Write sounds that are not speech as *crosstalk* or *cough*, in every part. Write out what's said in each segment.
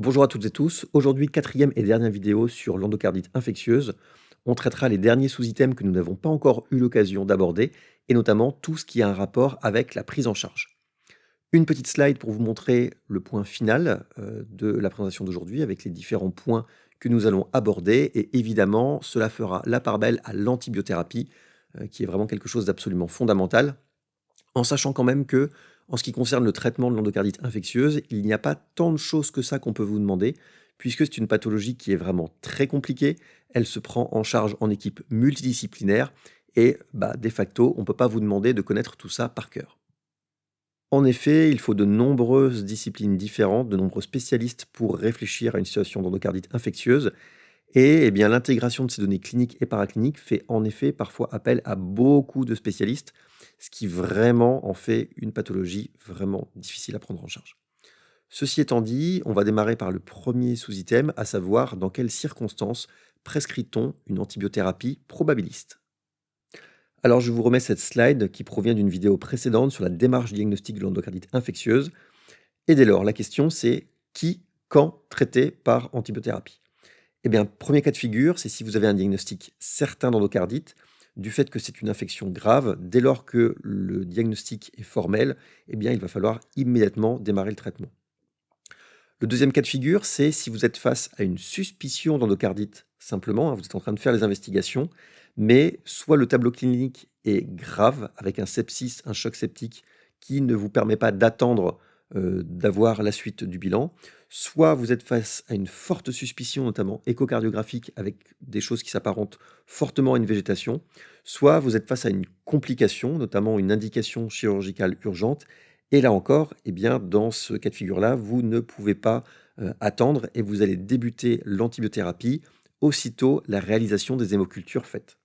Bonjour à toutes et tous, aujourd'hui quatrième et dernière vidéo sur l'endocardite infectieuse. On traitera les derniers sous-items que nous n'avons pas encore eu l'occasion d'aborder, et notamment tout ce qui a un rapport avec la prise en charge. Une petite slide pour vous montrer le point final euh, de la présentation d'aujourd'hui avec les différents points que nous allons aborder, et évidemment cela fera la part belle à l'antibiothérapie, euh, qui est vraiment quelque chose d'absolument fondamental, en sachant quand même que en ce qui concerne le traitement de l'endocardite infectieuse, il n'y a pas tant de choses que ça qu'on peut vous demander, puisque c'est une pathologie qui est vraiment très compliquée, elle se prend en charge en équipe multidisciplinaire, et bah, de facto, on ne peut pas vous demander de connaître tout ça par cœur. En effet, il faut de nombreuses disciplines différentes, de nombreux spécialistes pour réfléchir à une situation d'endocardite infectieuse, et eh bien l'intégration de ces données cliniques et paracliniques fait en effet parfois appel à beaucoup de spécialistes, ce qui vraiment en fait une pathologie vraiment difficile à prendre en charge. Ceci étant dit, on va démarrer par le premier sous-item, à savoir dans quelles circonstances prescrit-on une antibiothérapie probabiliste. Alors je vous remets cette slide qui provient d'une vidéo précédente sur la démarche diagnostique de l'endocardite infectieuse. Et dès lors, la question c'est qui, quand traiter par antibiothérapie Eh bien, premier cas de figure, c'est si vous avez un diagnostic certain d'endocardite, du fait que c'est une infection grave, dès lors que le diagnostic est formel, eh bien, il va falloir immédiatement démarrer le traitement. Le deuxième cas de figure, c'est si vous êtes face à une suspicion d'endocardite, simplement, hein, vous êtes en train de faire les investigations, mais soit le tableau clinique est grave, avec un sepsis, un choc septique, qui ne vous permet pas d'attendre euh, d'avoir la suite du bilan, soit vous êtes face à une forte suspicion, notamment échocardiographique, avec des choses qui s'apparentent fortement à une végétation, soit vous êtes face à une complication, notamment une indication chirurgicale urgente. Et là encore, eh bien, dans ce cas de figure-là, vous ne pouvez pas euh, attendre et vous allez débuter l'antibiothérapie aussitôt la réalisation des hémocultures faites.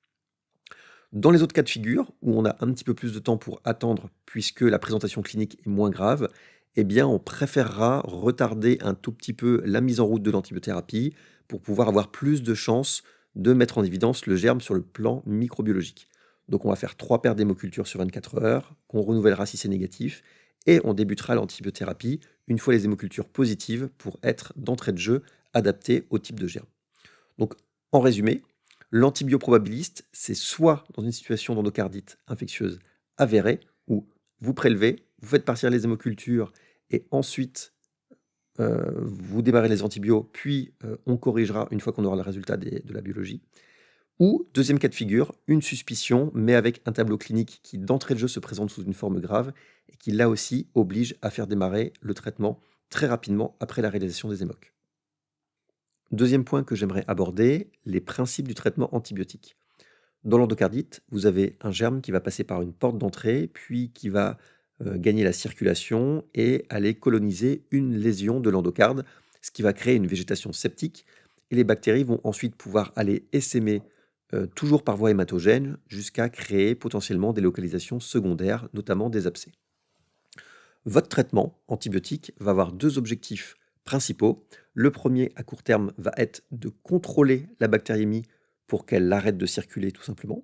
Dans les autres cas de figure, où on a un petit peu plus de temps pour attendre puisque la présentation clinique est moins grave, eh bien, on préférera retarder un tout petit peu la mise en route de l'antibiothérapie pour pouvoir avoir plus de chances de mettre en évidence le germe sur le plan microbiologique. Donc, on va faire trois paires d'hémocultures sur 24 heures, qu'on renouvellera si c'est négatif, et on débutera l'antibiothérapie une fois les hémocultures positives pour être d'entrée de jeu adapté au type de germe. Donc, en résumé, l'antibioprobabiliste, c'est soit dans une situation d'endocardite infectieuse avérée où vous prélevez, vous faites partir les hémocultures et ensuite euh, vous démarrez les antibiotiques, puis euh, on corrigera une fois qu'on aura le résultat de la biologie. Ou, deuxième cas de figure, une suspicion, mais avec un tableau clinique qui d'entrée de jeu se présente sous une forme grave et qui là aussi oblige à faire démarrer le traitement très rapidement après la réalisation des émoques. Deuxième point que j'aimerais aborder, les principes du traitement antibiotique. Dans l'endocardite, vous avez un germe qui va passer par une porte d'entrée, puis qui va euh, gagner la circulation et aller coloniser une lésion de l'endocarde, ce qui va créer une végétation septique. Et les bactéries vont ensuite pouvoir aller essaimer euh, toujours par voie hématogène jusqu'à créer potentiellement des localisations secondaires, notamment des abcès. Votre traitement antibiotique va avoir deux objectifs principaux. Le premier à court terme va être de contrôler la bactériémie pour qu'elle arrête de circuler tout simplement.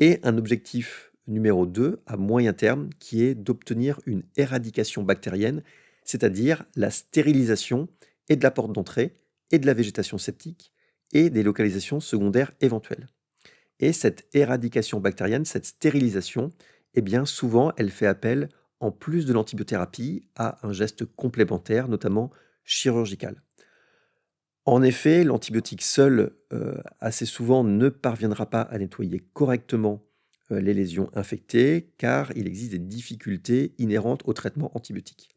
Et un objectif numéro 2 à moyen terme, qui est d'obtenir une éradication bactérienne, c'est-à-dire la stérilisation et de la porte d'entrée, et de la végétation septique, et des localisations secondaires éventuelles. Et cette éradication bactérienne, cette stérilisation, eh bien souvent elle fait appel, en plus de l'antibiothérapie, à un geste complémentaire, notamment chirurgical. En effet, l'antibiotique seul, euh, assez souvent, ne parviendra pas à nettoyer correctement euh, les lésions infectées, car il existe des difficultés inhérentes au traitement antibiotique.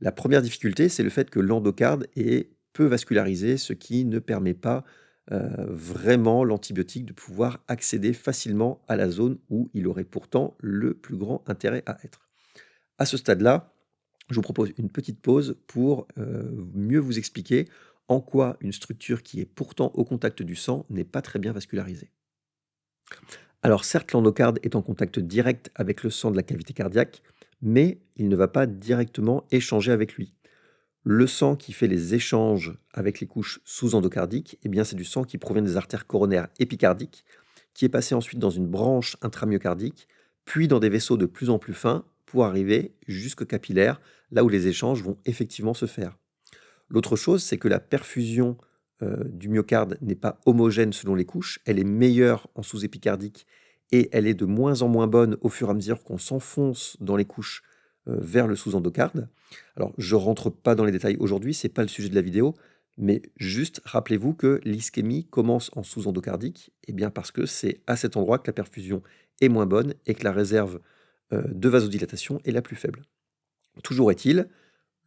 La première difficulté, c'est le fait que l'endocarde est peu vascularisé, ce qui ne permet pas euh, vraiment l'antibiotique de pouvoir accéder facilement à la zone où il aurait pourtant le plus grand intérêt à être. À ce stade-là, je vous propose une petite pause pour euh, mieux vous expliquer en quoi une structure qui est pourtant au contact du sang n'est pas très bien vascularisée. Alors certes, l'endocarde est en contact direct avec le sang de la cavité cardiaque, mais il ne va pas directement échanger avec lui. Le sang qui fait les échanges avec les couches sous-endocardiques, eh bien c'est du sang qui provient des artères coronaires épicardiques, qui est passé ensuite dans une branche intramyocardique, puis dans des vaisseaux de plus en plus fins pour arriver jusqu'au capillaire, là où les échanges vont effectivement se faire. L'autre chose, c'est que la perfusion euh, du myocarde n'est pas homogène selon les couches, elle est meilleure en sous-épicardique et elle est de moins en moins bonne au fur et à mesure qu'on s'enfonce dans les couches euh, vers le sous-endocarde. Alors je rentre pas dans les détails aujourd'hui, n'est pas le sujet de la vidéo, mais juste rappelez-vous que l'ischémie commence en sous-endocardique, et eh bien parce que c'est à cet endroit que la perfusion est moins bonne et que la réserve euh, de vasodilatation est la plus faible. Toujours est-il,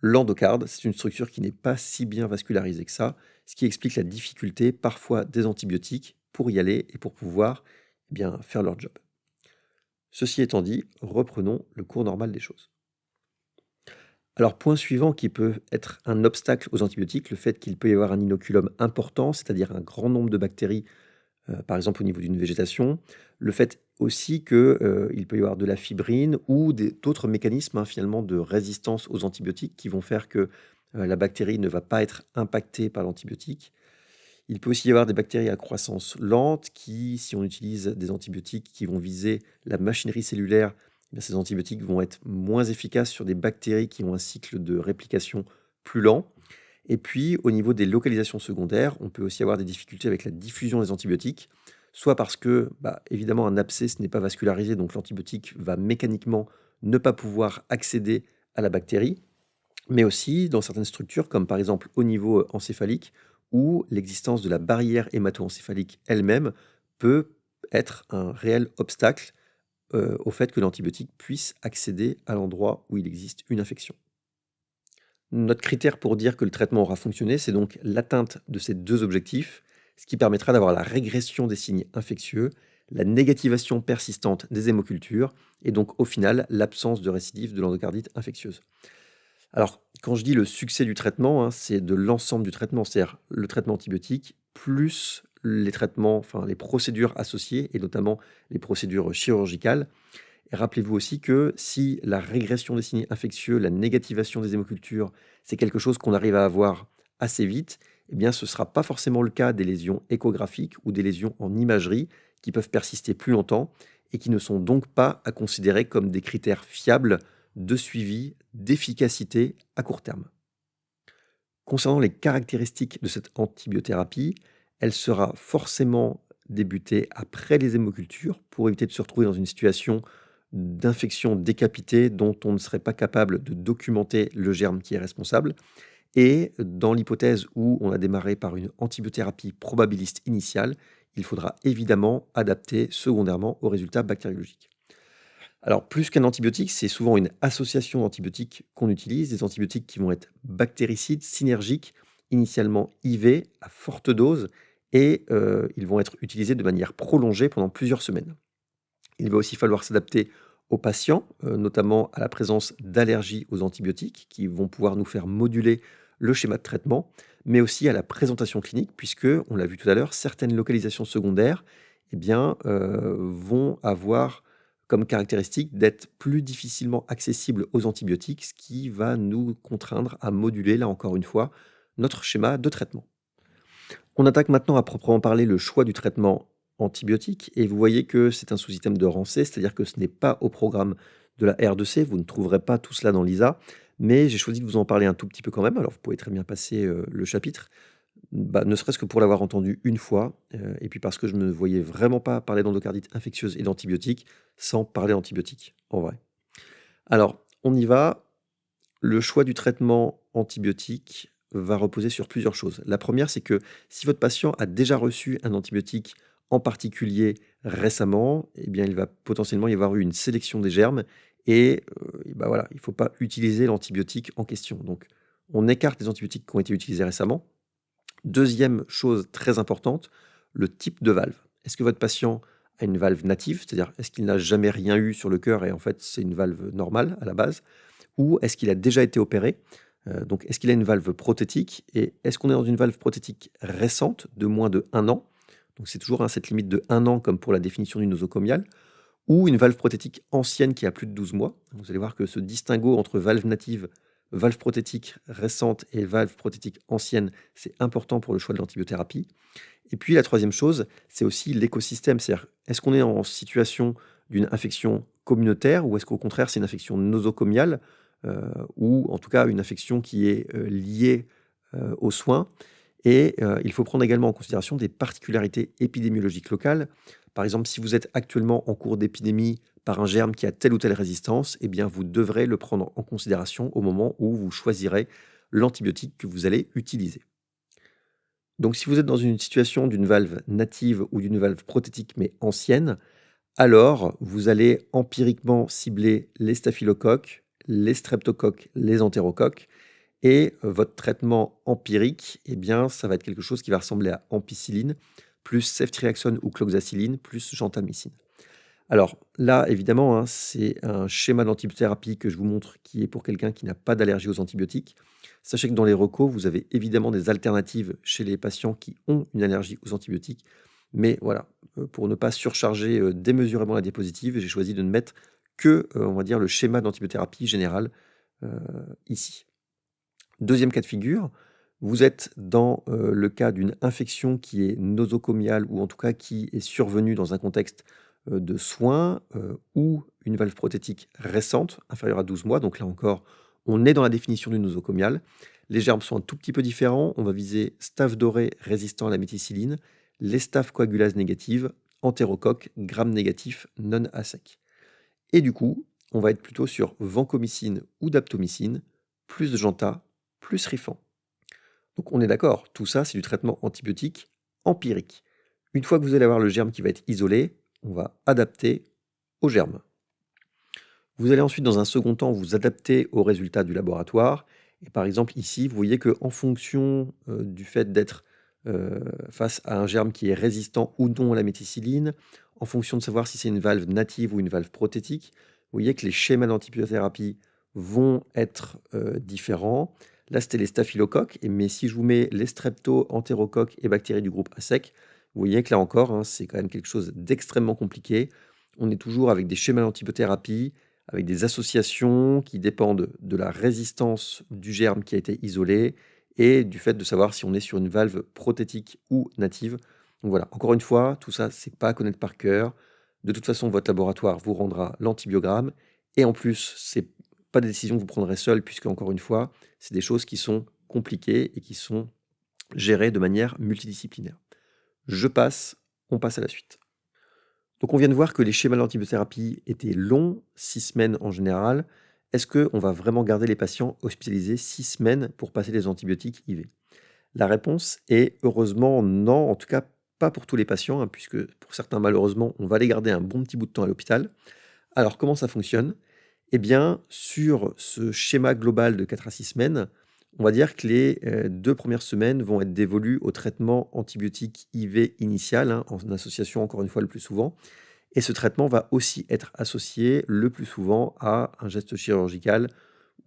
L'endocarde, c'est une structure qui n'est pas si bien vascularisée que ça, ce qui explique la difficulté parfois des antibiotiques pour y aller et pour pouvoir eh bien, faire leur job. Ceci étant dit, reprenons le cours normal des choses. Alors, point suivant qui peut être un obstacle aux antibiotiques, le fait qu'il peut y avoir un inoculum important, c'est-à-dire un grand nombre de bactéries, euh, par exemple au niveau d'une végétation, le fait aussi qu'il euh, il peut y avoir de la fibrine ou d'autres mécanismes hein, finalement de résistance aux antibiotiques qui vont faire que euh, la bactérie ne va pas être impactée par l'antibiotique. Il peut aussi y avoir des bactéries à croissance lente qui, si on utilise des antibiotiques qui vont viser la machinerie cellulaire, eh ces antibiotiques vont être moins efficaces sur des bactéries qui ont un cycle de réplication plus lent. Et puis, au niveau des localisations secondaires, on peut aussi avoir des difficultés avec la diffusion des antibiotiques soit parce que, bah, évidemment, un abcès ce n'est pas vascularisé, donc l'antibiotique va mécaniquement ne pas pouvoir accéder à la bactérie, mais aussi dans certaines structures, comme par exemple au niveau euh, encéphalique, où l'existence de la barrière hémato-encéphalique elle-même peut être un réel obstacle euh, au fait que l'antibiotique puisse accéder à l'endroit où il existe une infection. Notre critère pour dire que le traitement aura fonctionné, c'est donc l'atteinte de ces deux objectifs, ce qui permettra d'avoir la régression des signes infectieux, la négativation persistante des hémocultures et donc au final l'absence de récidive de l'endocardite infectieuse. Alors, quand je dis le succès du traitement, hein, c'est de l'ensemble du traitement, c'est-à-dire le traitement antibiotique plus les traitements, enfin les procédures associées et notamment les procédures chirurgicales. Rappelez-vous aussi que si la régression des signes infectieux, la négativation des hémocultures, c'est quelque chose qu'on arrive à avoir assez vite, eh bien, ce ne sera pas forcément le cas des lésions échographiques ou des lésions en imagerie qui peuvent persister plus longtemps et qui ne sont donc pas à considérer comme des critères fiables de suivi d'efficacité à court terme. Concernant les caractéristiques de cette antibiothérapie, elle sera forcément débutée après les hémocultures pour éviter de se retrouver dans une situation d'infection décapitée dont on ne serait pas capable de documenter le germe qui est responsable. Et dans l'hypothèse où on a démarré par une antibiothérapie probabiliste initiale, il faudra évidemment adapter secondairement aux résultats bactériologiques. Alors, plus qu'un antibiotique, c'est souvent une association d'antibiotiques qu'on utilise, des antibiotiques qui vont être bactéricides, synergiques, initialement IV à forte dose, et euh, ils vont être utilisés de manière prolongée pendant plusieurs semaines. Il va aussi falloir s'adapter aux patients, euh, notamment à la présence d'allergies aux antibiotiques, qui vont pouvoir nous faire moduler le schéma de traitement, mais aussi à la présentation clinique, puisque, on l'a vu tout à l'heure, certaines localisations secondaires eh bien, euh, vont avoir comme caractéristique d'être plus difficilement accessibles aux antibiotiques, ce qui va nous contraindre à moduler, là encore une fois, notre schéma de traitement. On attaque maintenant à proprement parler le choix du traitement antibiotique, et vous voyez que c'est un sous-item de Rancé, c'est-à-dire que ce n'est pas au programme de la R2C, vous ne trouverez pas tout cela dans l'ISA, mais j'ai choisi de vous en parler un tout petit peu quand même. Alors, vous pouvez très bien passer euh, le chapitre, bah, ne serait-ce que pour l'avoir entendu une fois, euh, et puis parce que je ne voyais vraiment pas parler d'endocardite infectieuse et d'antibiotiques sans parler d'antibiotiques, en vrai. Alors, on y va. Le choix du traitement antibiotique va reposer sur plusieurs choses. La première, c'est que si votre patient a déjà reçu un antibiotique en particulier récemment, eh bien, il va potentiellement y avoir eu une sélection des germes et, euh, bah voilà, il ne faut pas utiliser l'antibiotique en question. Donc, on écarte les antibiotiques qui ont été utilisés récemment. Deuxième chose très importante, le type de valve. Est-ce que votre patient a une valve native, c'est-à-dire est-ce qu'il n'a jamais rien eu sur le cœur et en fait c'est une valve normale à la base, ou est-ce qu'il a déjà été opéré euh, Donc est-ce qu'il a une valve prothétique et est-ce qu'on est dans une valve prothétique récente de moins de un an Donc c'est toujours hein, cette limite de un an comme pour la définition du nosocomiale ou une valve prothétique ancienne qui a plus de 12 mois. Vous allez voir que ce distinguo entre valve native, valve prothétique récente et valve prothétique ancienne, c'est important pour le choix de l'antibiothérapie. Et puis la troisième chose, c'est aussi l'écosystème. C'est-à-dire, est-ce qu'on est en situation d'une infection communautaire ou est-ce qu'au contraire c'est une infection nosocomiale euh, ou en tout cas une infection qui est euh, liée euh, aux soins et il faut prendre également en considération des particularités épidémiologiques locales. Par exemple, si vous êtes actuellement en cours d'épidémie par un germe qui a telle ou telle résistance, eh bien vous devrez le prendre en considération au moment où vous choisirez l'antibiotique que vous allez utiliser. Donc si vous êtes dans une situation d'une valve native ou d'une valve prothétique mais ancienne, alors vous allez empiriquement cibler les staphylocoques, les streptocoques, les entérocoques, et votre traitement empirique, eh bien, ça va être quelque chose qui va ressembler à ampicilline, plus ceftriaxone ou cloxacilline, plus gentamicine. Alors là, évidemment, hein, c'est un schéma d'antibiothérapie que je vous montre qui est pour quelqu'un qui n'a pas d'allergie aux antibiotiques. Sachez que dans les recos, vous avez évidemment des alternatives chez les patients qui ont une allergie aux antibiotiques. Mais voilà, euh, pour ne pas surcharger euh, démesurément la diapositive, j'ai choisi de ne mettre que, euh, on va dire, le schéma d'antibiothérapie générale ici. Deuxième cas de figure, vous êtes dans euh, le cas d'une infection qui est nosocomiale ou en tout cas qui est survenue dans un contexte euh, de soins euh, ou une valve prothétique récente, inférieure à 12 mois. Donc là encore, on est dans la définition du nosocomiale. Les germes sont un tout petit peu différents. On va viser staph doré résistant à la méticilline, les staph coagulase négative, entérocoques, grammes négatif, non à sec. Et du coup, on va être plutôt sur vancomycine ou daptomycine, plus de genta, plus riffant. Donc on est d'accord, tout ça c'est du traitement antibiotique empirique. Une fois que vous allez avoir le germe qui va être isolé, on va adapter au germe. Vous allez ensuite dans un second temps vous adapter aux résultats du laboratoire. Et par exemple ici, vous voyez que en fonction euh, du fait d'être euh, face à un germe qui est résistant ou non à la méticilline, en fonction de savoir si c'est une valve native ou une valve prothétique, vous voyez que les schémas d'antibiothérapie vont être euh, différents. Là, c'était les staphylocoques, mais si je vous mets les strepto, entérocoques et bactéries du groupe ASEC, vous voyez que là encore, hein, c'est quand même quelque chose d'extrêmement compliqué. On est toujours avec des schémas d'antibiothérapie, avec des associations qui dépendent de la résistance du germe qui a été isolé et du fait de savoir si on est sur une valve prothétique ou native. Donc voilà, encore une fois, tout ça, c'est pas à connaître par cœur. De toute façon, votre laboratoire vous rendra l'antibiogramme. Et en plus, c'est pas des décisions que vous prendrez seul, puisque encore une fois, c'est des choses qui sont compliquées et qui sont gérées de manière multidisciplinaire. Je passe, on passe à la suite. Donc on vient de voir que les schémas d'antibiothérapie étaient longs, six semaines en général. Est-ce qu'on va vraiment garder les patients hospitalisés six semaines pour passer les antibiotiques IV La réponse est heureusement non, en tout cas pas pour tous les patients, hein, puisque pour certains malheureusement on va les garder un bon petit bout de temps à l'hôpital. Alors comment ça fonctionne eh bien, sur ce schéma global de 4 à 6 semaines, on va dire que les euh, deux premières semaines vont être dévolues au traitement antibiotique IV initial, hein, en association encore une fois le plus souvent. Et ce traitement va aussi être associé le plus souvent à un geste chirurgical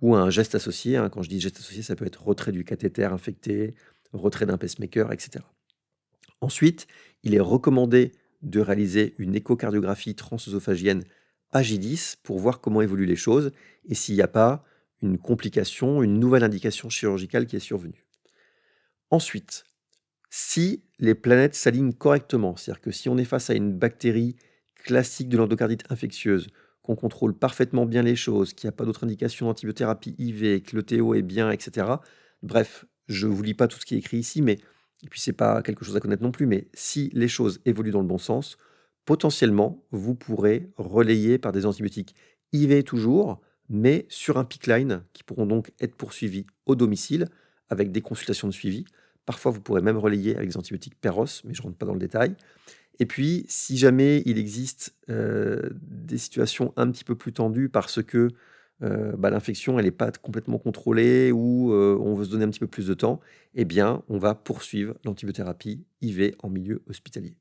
ou à un geste associé. Hein. Quand je dis geste associé, ça peut être retrait du cathéter infecté, retrait d'un pacemaker, etc. Ensuite, il est recommandé de réaliser une échocardiographie transœsophagienne j10 pour voir comment évoluent les choses et s'il n'y a pas une complication, une nouvelle indication chirurgicale qui est survenue. Ensuite, si les planètes s'alignent correctement, c'est-à-dire que si on est face à une bactérie classique de l'endocardite infectieuse, qu'on contrôle parfaitement bien les choses, qu'il n'y a pas d'autres indications d'antibiothérapie IV, que le TO est bien, etc. Bref, je ne vous lis pas tout ce qui est écrit ici, mais, et puis c'est pas quelque chose à connaître non plus, mais si les choses évoluent dans le bon sens, potentiellement, vous pourrez relayer par des antibiotiques IV toujours, mais sur un peak line qui pourront donc être poursuivis au domicile avec des consultations de suivi. Parfois, vous pourrez même relayer avec des antibiotiques PEROS, mais je ne rentre pas dans le détail. Et puis, si jamais il existe euh, des situations un petit peu plus tendues parce que euh, bah, l'infection elle n'est pas complètement contrôlée ou euh, on veut se donner un petit peu plus de temps, eh bien, on va poursuivre l'antibiothérapie IV en milieu hospitalier.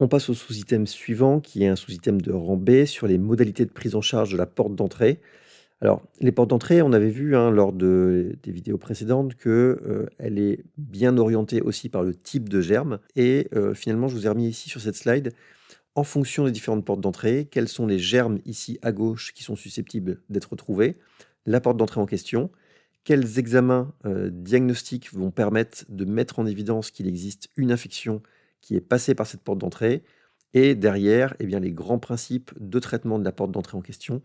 On passe au sous-item suivant, qui est un sous-item de rang B sur les modalités de prise en charge de la porte d'entrée. Alors, les portes d'entrée, on avait vu hein, lors des vidéos précédentes qu'elle euh, est bien orientée aussi par le type de germe. Et euh, finalement, je vous ai remis ici sur cette slide, en fonction des différentes portes d'entrée, quels sont les germes ici à gauche qui sont susceptibles d'être trouvés, la porte d'entrée en question, quels examens euh, diagnostiques vont permettre de mettre en évidence qu'il existe une infection qui est passé par cette porte d'entrée. Et derrière, eh bien, les grands principes de traitement de la porte d'entrée en question.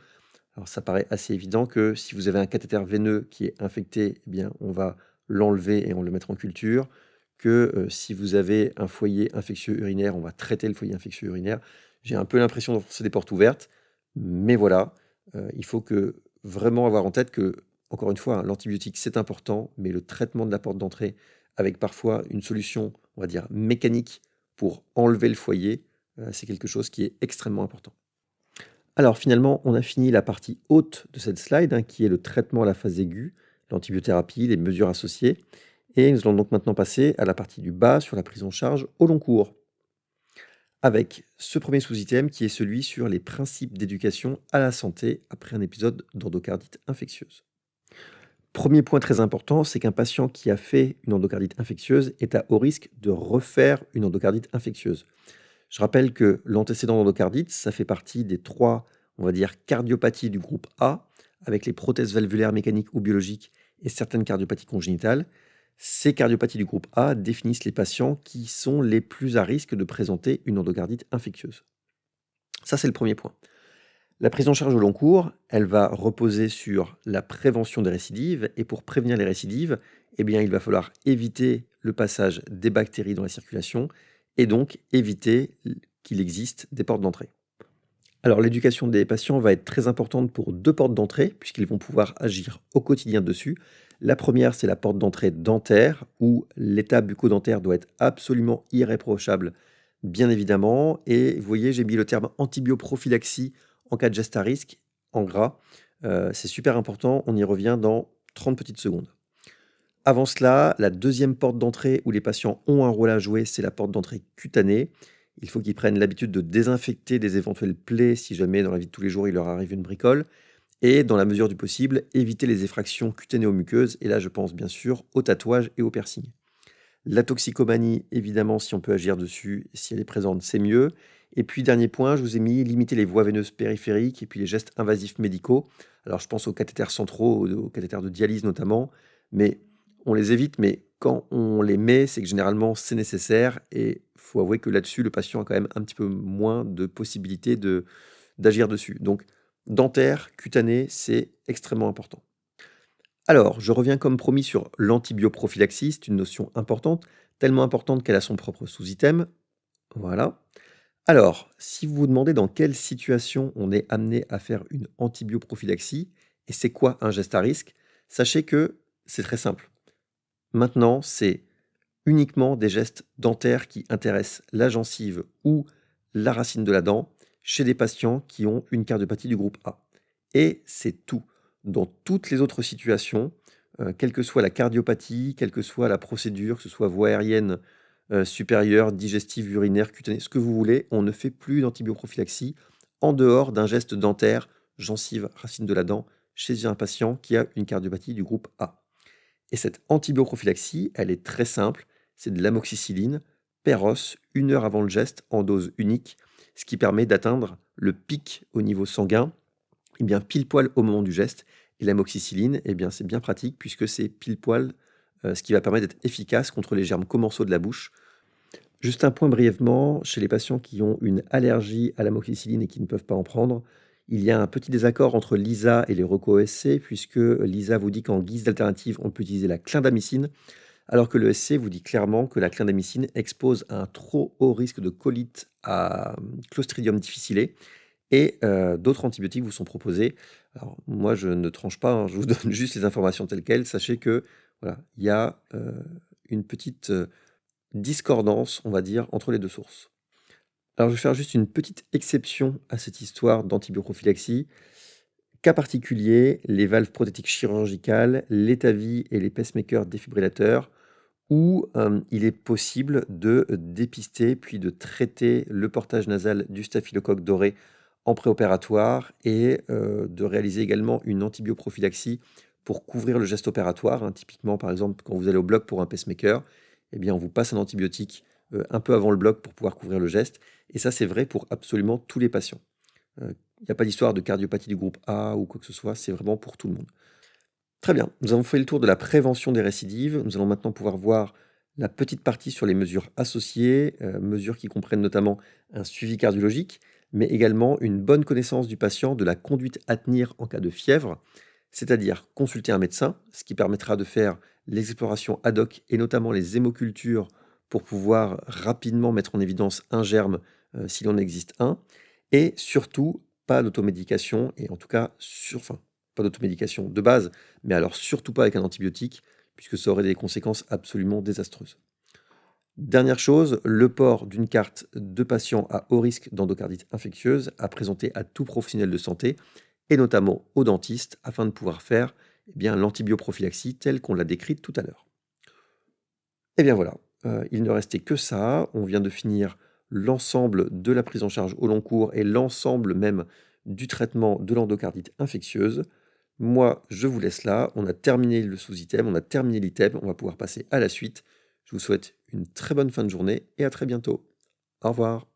Alors, ça paraît assez évident que si vous avez un cathéter veineux qui est infecté, eh bien, on va l'enlever et on le mettre en culture. Que euh, si vous avez un foyer infectieux urinaire, on va traiter le foyer infectieux urinaire. J'ai un peu l'impression d'enfoncer des portes ouvertes, mais voilà, euh, il faut que vraiment avoir en tête que, encore une fois, hein, l'antibiotique c'est important, mais le traitement de la porte d'entrée avec parfois une solution, on va dire, mécanique pour enlever le foyer, euh, c'est quelque chose qui est extrêmement important. Alors finalement, on a fini la partie haute de cette slide, hein, qui est le traitement à la phase aiguë, l'antibiothérapie, les mesures associées. Et nous allons donc maintenant passer à la partie du bas sur la prise en charge au long cours. Avec ce premier sous-item qui est celui sur les principes d'éducation à la santé après un épisode d'endocardite infectieuse. Premier point très important, c'est qu'un patient qui a fait une endocardite infectieuse est à haut risque de refaire une endocardite infectieuse. Je rappelle que l'antécédent d'endocardite, ça fait partie des trois, on va dire, cardiopathies du groupe A, avec les prothèses valvulaires mécaniques ou biologiques et certaines cardiopathies congénitales. Ces cardiopathies du groupe A définissent les patients qui sont les plus à risque de présenter une endocardite infectieuse. Ça, c'est le premier point. La prise en charge au long cours, elle va reposer sur la prévention des récidives. Et pour prévenir les récidives, eh bien, il va falloir éviter le passage des bactéries dans la circulation et donc éviter qu'il existe des portes d'entrée. Alors l'éducation des patients va être très importante pour deux portes d'entrée puisqu'ils vont pouvoir agir au quotidien dessus. La première, c'est la porte d'entrée dentaire où l'état bucco doit être absolument irréprochable, bien évidemment. Et vous voyez, j'ai mis le terme antibioprophylaxie en cas de geste à risque, en gras. Euh, c'est super important, on y revient dans 30 petites secondes. Avant cela, la deuxième porte d'entrée où les patients ont un rôle à jouer, c'est la porte d'entrée cutanée. Il faut qu'ils prennent l'habitude de désinfecter des éventuelles plaies si jamais dans la vie de tous les jours il leur arrive une bricole. Et dans la mesure du possible, éviter les effractions cutanéo-muqueuses. Et là, je pense bien sûr au tatouages et au piercing. La toxicomanie, évidemment, si on peut agir dessus, si elle est présente, c'est mieux. Et puis, dernier point, je vous ai mis limiter les voies veineuses périphériques et puis les gestes invasifs médicaux. Alors, je pense aux cathéters centraux, aux cathéters de dialyse notamment, mais on les évite, mais quand on les met, c'est que généralement, c'est nécessaire. Et faut avouer que là-dessus, le patient a quand même un petit peu moins de possibilités de, d'agir dessus. Donc, dentaire, cutané, c'est extrêmement important. Alors, je reviens comme promis sur l'antibioprophylaxie, c'est une notion importante, tellement importante qu'elle a son propre sous-item. Voilà. Alors, si vous vous demandez dans quelle situation on est amené à faire une antibioprophylaxie et c'est quoi un geste à risque, sachez que c'est très simple. Maintenant, c'est uniquement des gestes dentaires qui intéressent la gencive ou la racine de la dent chez des patients qui ont une cardiopathie du groupe A. Et c'est tout dans toutes les autres situations, euh, quelle que soit la cardiopathie, quelle que soit la procédure, que ce soit voie aérienne euh, supérieure, digestive, urinaire, cutanée, ce que vous voulez, on ne fait plus d'antibioprophylaxie en dehors d'un geste dentaire, gencive, racine de la dent, chez un patient qui a une cardiopathie du groupe A. Et cette antibioprophylaxie, elle est très simple, c'est de l'amoxicilline, perros, une heure avant le geste, en dose unique, ce qui permet d'atteindre le pic au niveau sanguin, eh bien, pile poil au moment du geste. Et l'amoxicilline, eh bien, c'est bien pratique puisque c'est pile poil euh, ce qui va permettre d'être efficace contre les germes commensaux de la bouche. Juste un point brièvement, chez les patients qui ont une allergie à l'amoxicilline et qui ne peuvent pas en prendre, il y a un petit désaccord entre l'ISA et les roco e puisque l'ISA vous dit qu'en guise d'alternative, on peut utiliser la clindamycine, alors que le e SC vous dit clairement que la clindamycine expose à un trop haut risque de colite à hum, Clostridium difficile et euh, d'autres antibiotiques vous sont proposés. Alors, moi, je ne tranche pas, hein, je vous *laughs* donne juste les informations telles quelles. Sachez que voilà, il y a euh, une petite euh, discordance, on va dire, entre les deux sources. Alors, je vais faire juste une petite exception à cette histoire d'antibioprophylaxie. Cas particulier, les valves prothétiques chirurgicales, l'étavie et les pacemakers défibrillateurs, où il est possible de dépister puis de traiter le portage nasal du staphylocoque doré en préopératoire et euh, de réaliser également une antibioprophylaxie pour couvrir le geste opératoire. Hein. typiquement, par exemple, quand vous allez au bloc pour un pacemaker, eh bien, on vous passe un antibiotique euh, un peu avant le bloc pour pouvoir couvrir le geste. Et ça, c'est vrai pour absolument tous les patients. Euh, il n'y a pas d'histoire de cardiopathie du groupe A ou quoi que ce soit, c'est vraiment pour tout le monde. Très bien, nous avons fait le tour de la prévention des récidives. Nous allons maintenant pouvoir voir la petite partie sur les mesures associées, mesures qui comprennent notamment un suivi cardiologique, mais également une bonne connaissance du patient de la conduite à tenir en cas de fièvre, c'est-à-dire consulter un médecin, ce qui permettra de faire l'exploration ad hoc et notamment les hémocultures pour pouvoir rapidement mettre en évidence un germe euh, s'il en existe un, et surtout pas d'automédication, et en tout cas, sur, pas d'automédication de base, mais alors surtout pas avec un antibiotique, puisque ça aurait des conséquences absolument désastreuses. Dernière chose, le port d'une carte de patient à haut risque d'endocardite infectieuse à présenter à tout professionnel de santé, et notamment aux dentistes, afin de pouvoir faire eh bien, l'antibioprophylaxie telle qu'on l'a décrite tout à l'heure. Et eh bien voilà, euh, il ne restait que ça, on vient de finir l'ensemble de la prise en charge au long cours et l'ensemble même du traitement de l'endocardite infectieuse. Moi, je vous laisse là, on a terminé le sous-item, on a terminé l'item, on va pouvoir passer à la suite. Je vous souhaite une très bonne fin de journée et à très bientôt. Au revoir.